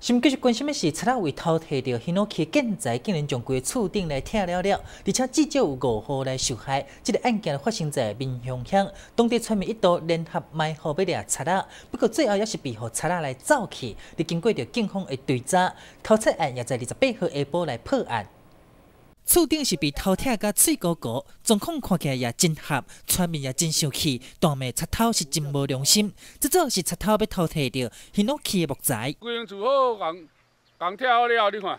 新继续关心的是，贼人为偷提掉兴诺区建材，竟然从个厝顶来拆了了，而且至少有五户来受害。这个案件发生在闽祥乡，当地村民一度联合埋伏，要掠贼。不过最后也是被何贼来走去。伫经过着警方的追查，偷窃案也在二十八号下晡来破案。厝顶是被偷拆，甲喙高高，状况看起来也真黑，窗面也真生气，大面插头是真无良心。即座是插头被偷摕掉，很老气的木材。规间厝好共共拆好了，你看，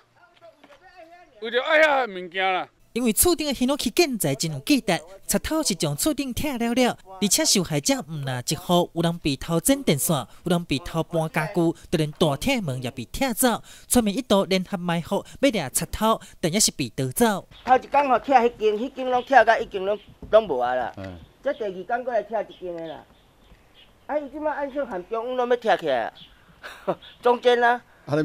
为了爱遐物件啦。因为厝顶的显示起建材真有记得，贼头是将厝顶拆了了，而且受害者毋那一户，有人被偷整电线，有人被偷搬家具，就连大铁门也被拆走。村民一度联合埋伏，要掠贼头，但也是被逃走。头一工拆间，间拢拆到拢拢无啊啦，第二工过来拆一间啦。啊，伊即摆按含中拢要拆起来，中间啦。啊，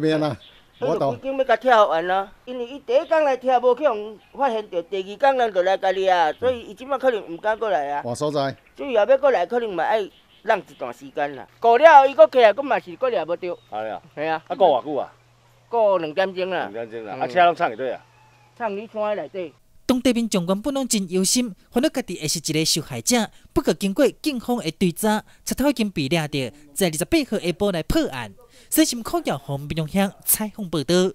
那个民警要甲跳完啦，因为伊第一天来跳无去让发现着，第二天人就来甲啊，所以伊即摆可能毋敢过来啊。换所在。所以后尾过来可能嘛爱浪一段时间啦。过了后伊再起来，佫嘛是佫抓唔到。啊呀，吓啊！啊，过偌久啊？过两点钟啦。两点钟啦。啊，车拢上里底啊？上里山内底。当地民众原本拢真忧心，烦恼家己会是一个受害者。不过经过警方的追查，贼头已经被抓到，在二十八号下晡来破案。新闻客户洪炳祥采访报道。